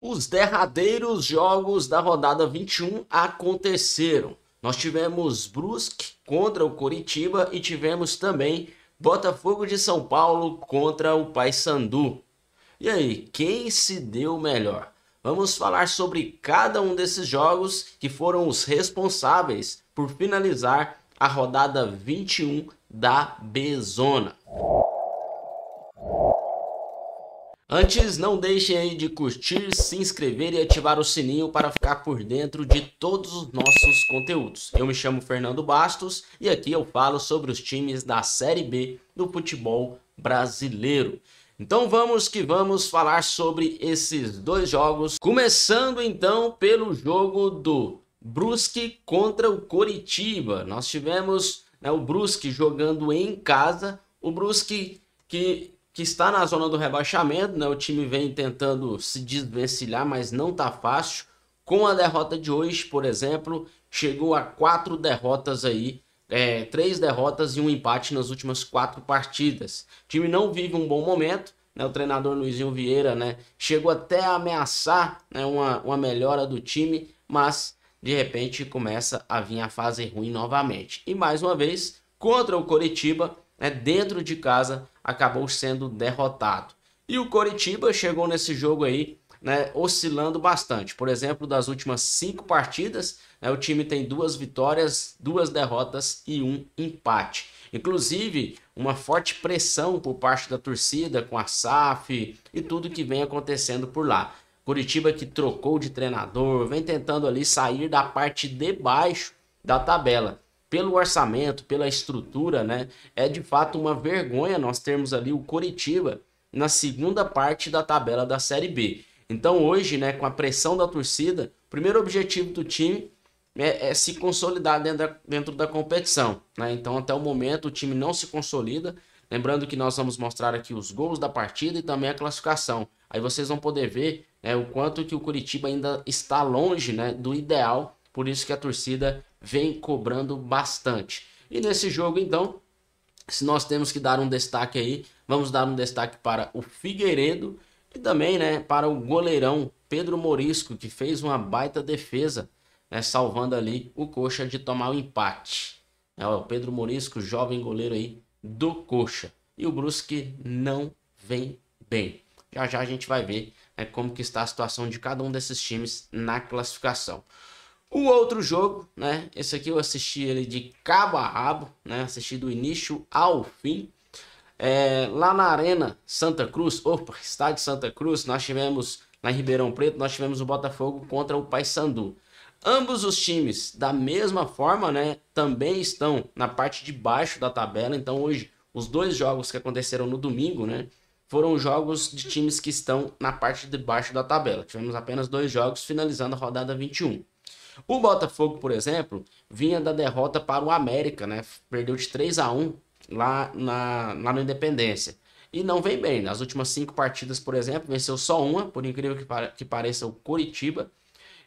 Os derradeiros jogos da rodada 21 aconteceram. Nós tivemos Brusque contra o Coritiba e tivemos também Botafogo de São Paulo contra o Paysandu. E aí, quem se deu melhor? Vamos falar sobre cada um desses jogos que foram os responsáveis por finalizar a rodada 21 da Bezona. Antes, não deixem de curtir, se inscrever e ativar o sininho para ficar por dentro de todos os nossos conteúdos. Eu me chamo Fernando Bastos e aqui eu falo sobre os times da Série B do futebol brasileiro. Então vamos que vamos falar sobre esses dois jogos, começando então pelo jogo do Brusque contra o Coritiba. Nós tivemos né, o Brusque jogando em casa, o Brusque que que está na zona do rebaixamento, né? O time vem tentando se desvencilhar, mas não tá fácil. Com a derrota de hoje, por exemplo, chegou a quatro derrotas aí, é, três derrotas e um empate nas últimas quatro partidas. O time não vive um bom momento, né? O treinador Luizinho Vieira, né? Chegou até a ameaçar né? uma, uma melhora do time, mas de repente começa a vir a fase ruim novamente. E mais uma vez, contra o Coritiba, né, dentro de casa, acabou sendo derrotado. E o Coritiba chegou nesse jogo aí, né, oscilando bastante. Por exemplo, das últimas cinco partidas, né, o time tem duas vitórias, duas derrotas e um empate. Inclusive, uma forte pressão por parte da torcida com a SAF e tudo que vem acontecendo por lá. Curitiba que trocou de treinador, vem tentando ali sair da parte de baixo da tabela pelo orçamento, pela estrutura, né? É de fato uma vergonha nós termos ali o Coritiba na segunda parte da tabela da Série B. Então hoje, né, com a pressão da torcida, o primeiro objetivo do time é, é se consolidar dentro da, dentro da competição. Né? Então até o momento o time não se consolida. Lembrando que nós vamos mostrar aqui os gols da partida e também a classificação. Aí vocês vão poder ver né, o quanto que o Curitiba ainda está longe né, do ideal por isso que a torcida vem cobrando bastante. E nesse jogo, então, se nós temos que dar um destaque aí, vamos dar um destaque para o Figueiredo e também, né, para o goleirão Pedro Morisco, que fez uma baita defesa, né, salvando ali o Coxa de tomar o empate. É o Pedro Morisco, jovem goleiro aí do Coxa. E o Brusque não vem bem. Já já a gente vai ver né, como que está a situação de cada um desses times na classificação. O outro jogo, né? Esse aqui eu assisti ele de cabo a rabo, né? Assisti do início ao fim. É, lá na Arena Santa Cruz, opa, estádio Santa Cruz, nós tivemos, na Ribeirão Preto, nós tivemos o Botafogo contra o Paysandu. Ambos os times, da mesma forma, né? Também estão na parte de baixo da tabela. Então hoje, os dois jogos que aconteceram no domingo, né? foram jogos de times que estão na parte de baixo da tabela. Tivemos apenas dois jogos, finalizando a rodada 21. O Botafogo, por exemplo, vinha da derrota para o América, né? Perdeu de 3 a 1 lá na, lá na Independência. E não vem bem. Nas últimas cinco partidas, por exemplo, venceu só uma, por incrível que, pare que pareça, o Coritiba.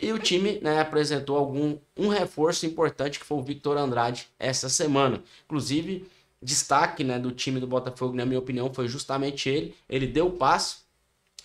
E o time né, apresentou algum, um reforço importante que foi o Victor Andrade essa semana. Inclusive, destaque né, do time do Botafogo, na minha opinião, foi justamente ele. Ele deu o passo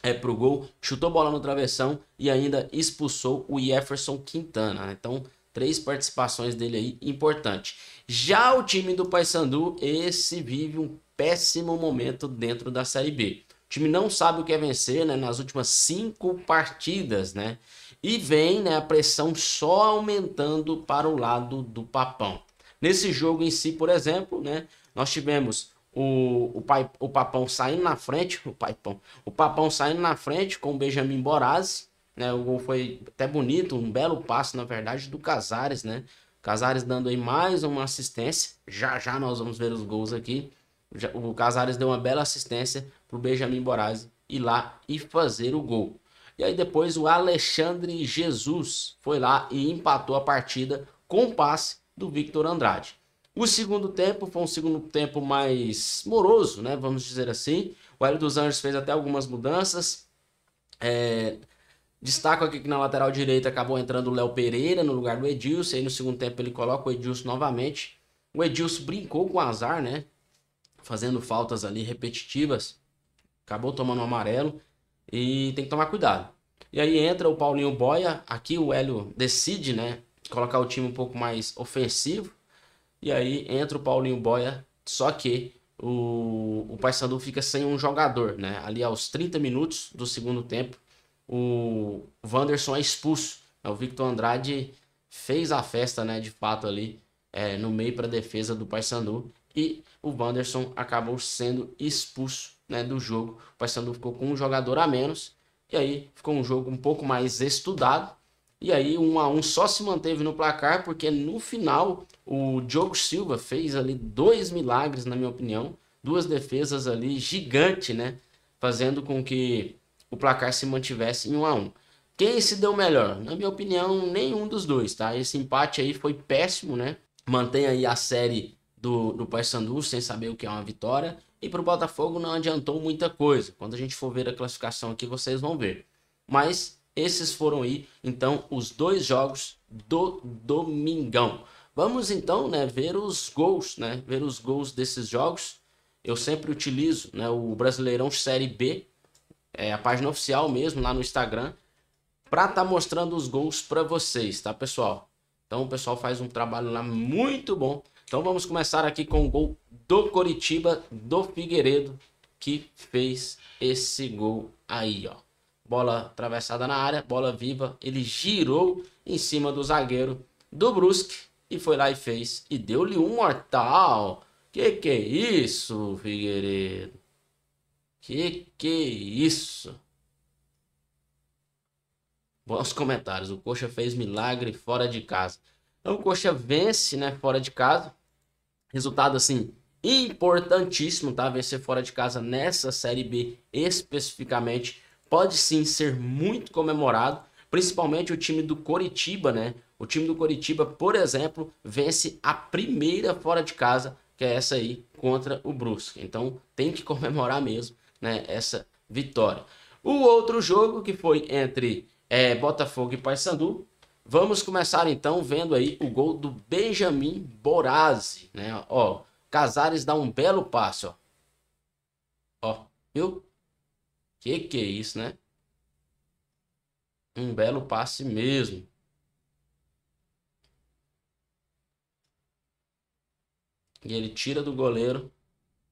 é, pro gol, chutou bola no travessão e ainda expulsou o Jefferson Quintana. Né? Então, três participações dele aí importante. Já o time do Paysandu, esse vive um péssimo momento dentro da Série B. O time não sabe o que é vencer, né, nas últimas cinco partidas, né? E vem, né, a pressão só aumentando para o lado do Papão. Nesse jogo em si, por exemplo, né, nós tivemos o, o, pai, o Papão saindo na frente, o papão o Papão saindo na frente com o Benjamin Borazzi, né? O gol foi até bonito, um belo passo, na verdade, do Casares, né? Casares dando aí mais uma assistência. Já já nós vamos ver os gols aqui. O Casares deu uma bela assistência pro Benjamin Borazzi ir lá e fazer o gol. E aí depois o Alexandre Jesus foi lá e empatou a partida com o passe do Victor Andrade. O segundo tempo foi um segundo tempo mais moroso, né? Vamos dizer assim. O Hélio dos Anjos fez até algumas mudanças É... Destaco aqui que na lateral direita acabou entrando o Léo Pereira no lugar do Edilson. Aí no segundo tempo ele coloca o Edilson novamente. O Edilson brincou com o azar, né? Fazendo faltas ali repetitivas. Acabou tomando o um amarelo. E tem que tomar cuidado. E aí entra o Paulinho Boia. Aqui o Hélio decide, né? Colocar o time um pouco mais ofensivo e aí entra o Paulinho Boia, só que o, o Paysandu fica sem um jogador, né? Ali aos 30 minutos do segundo tempo, o Wanderson é expulso. É o Victor Andrade fez a festa, né, de fato ali, é, no meio para defesa do Paysandu e o Wanderson acabou sendo expulso, né, do jogo. O Paysandu ficou com um jogador a menos e aí ficou um jogo um pouco mais estudado, e aí um a um só se manteve no placar, porque no final o Diogo Silva fez ali dois milagres, na minha opinião. Duas defesas ali gigante, né? Fazendo com que o placar se mantivesse em um a Um. Quem se deu melhor? Na minha opinião, nenhum dos dois, tá? Esse empate aí foi péssimo, né? Mantém aí a série do, do Paysandu sem saber o que é uma vitória. E para o Botafogo não adiantou muita coisa. Quando a gente for ver a classificação aqui, vocês vão ver. Mas esses foram aí, então, os dois jogos do domingão. Vamos então, né, ver os gols, né, ver os gols desses jogos. Eu sempre utilizo, né, o Brasileirão Série B, é a página oficial mesmo lá no Instagram, para estar tá mostrando os gols para vocês, tá, pessoal? Então o pessoal faz um trabalho lá muito bom. Então vamos começar aqui com o gol do Coritiba do Figueiredo que fez esse gol aí, ó bola atravessada na área, bola viva, ele girou em cima do zagueiro do Brusque e foi lá e fez e deu-lhe um mortal. Que que é isso, Figueiredo? Que que é isso? Bons comentários. O Coxa fez milagre fora de casa. Então o Coxa vence, né, fora de casa. Resultado assim importantíssimo, tá? Vencer fora de casa nessa série B especificamente pode sim ser muito comemorado, principalmente o time do Coritiba, né? O time do Coritiba, por exemplo, vence a primeira fora de casa, que é essa aí contra o Brusque. Então tem que comemorar mesmo, né? Essa vitória. O outro jogo que foi entre é, Botafogo e Paysandu, vamos começar então vendo aí o gol do Benjamin Borazzi, né? Ó, Casares dá um belo passe, ó. Ó, viu? Que que é isso, né? Um belo passe mesmo. E ele tira do goleiro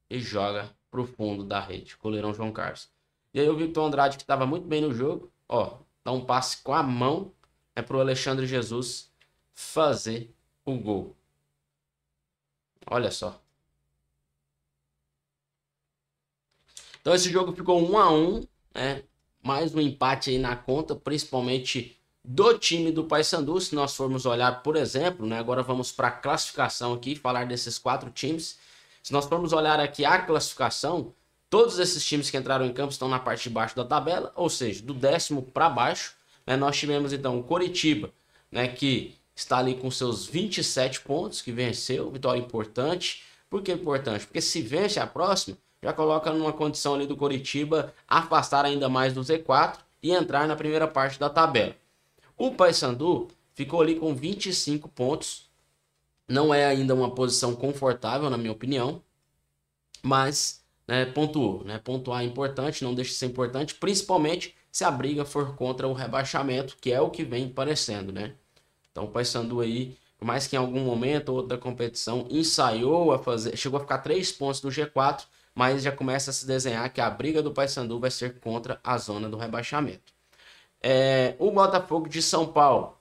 e joga pro fundo da rede. Goleirão João Carlos. E aí o Victor Andrade, que estava muito bem no jogo, ó, dá um passe com a mão é pro Alexandre Jesus fazer o gol. Olha só. Então esse jogo ficou 1 a 1 né? Mais um empate aí na conta, principalmente do time do Paysandu. Se nós formos olhar, por exemplo, né? agora vamos para a classificação aqui, falar desses quatro times. Se nós formos olhar aqui a classificação, todos esses times que entraram em campo estão na parte de baixo da tabela, ou seja, do décimo para baixo. Né? Nós tivemos então o Coritiba, né? que está ali com seus 27 pontos, que venceu, vitória importante. Por que importante? Porque se vence a próxima, já coloca numa condição ali do Coritiba afastar ainda mais do Z4 e entrar na primeira parte da tabela. O Paysandu ficou ali com 25 pontos. Não é ainda uma posição confortável, na minha opinião, mas né, pontuou. Né? Pontuar é importante, não deixa de ser importante, principalmente se a briga for contra o rebaixamento, que é o que vem parecendo. Né? Então o Paysandu aí por mais que em algum momento ou outra competição ensaiou a fazer, chegou a ficar três pontos do G4, mas já começa a se desenhar que a briga do Paysandu vai ser contra a zona do rebaixamento. É, o Botafogo de São Paulo,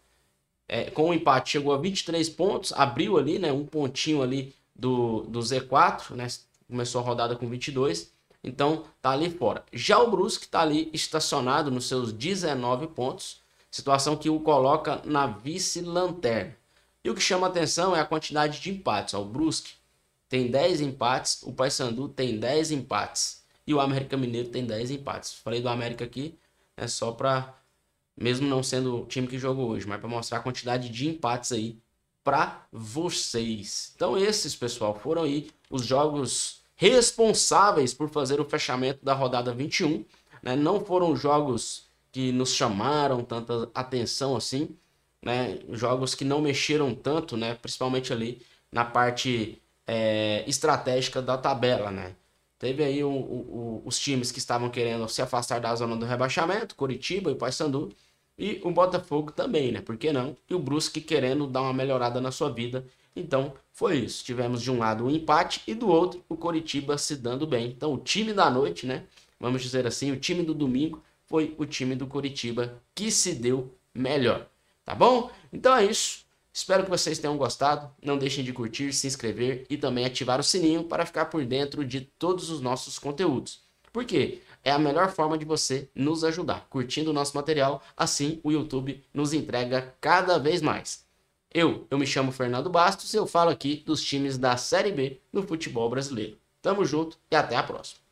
é, com o um empate, chegou a 23 pontos, abriu ali, né, um pontinho ali do, do Z4, né, começou a rodada com 22, então tá ali fora. Já o Brusque tá ali estacionado nos seus 19 pontos, situação que o coloca na vice-lanterna. E o que chama atenção é a quantidade de empates. Ó, o Brusque tem 10 empates, o Paysandu tem 10 empates e o América Mineiro tem 10 empates. Falei do América aqui, é né, só para mesmo não sendo o time que jogou hoje, mas para mostrar a quantidade de empates aí para vocês. Então esses, pessoal, foram aí os jogos responsáveis por fazer o fechamento da rodada 21, né? Não foram jogos que nos chamaram tanta atenção assim, né? Jogos que não mexeram tanto, né? Principalmente ali na parte é, estratégica da tabela, né? Teve aí o, o, o, os times que estavam querendo se afastar da zona do rebaixamento, Curitiba e Paysandu, e o Botafogo também, né? Por que não? E o Brusque querendo dar uma melhorada na sua vida. Então, foi isso. Tivemos de um lado o um empate e do outro o Coritiba se dando bem. Então, o time da noite, né? Vamos dizer assim, o time do domingo foi o time do Coritiba que se deu melhor. Tá bom? Então é isso. Espero que vocês tenham gostado. Não deixem de curtir, se inscrever e também ativar o sininho para ficar por dentro de todos os nossos conteúdos. Porque é a melhor forma de você nos ajudar, curtindo o nosso material, assim o YouTube nos entrega cada vez mais. Eu, eu me chamo Fernando Bastos e eu falo aqui dos times da Série B no futebol brasileiro. Tamo junto e até a próxima.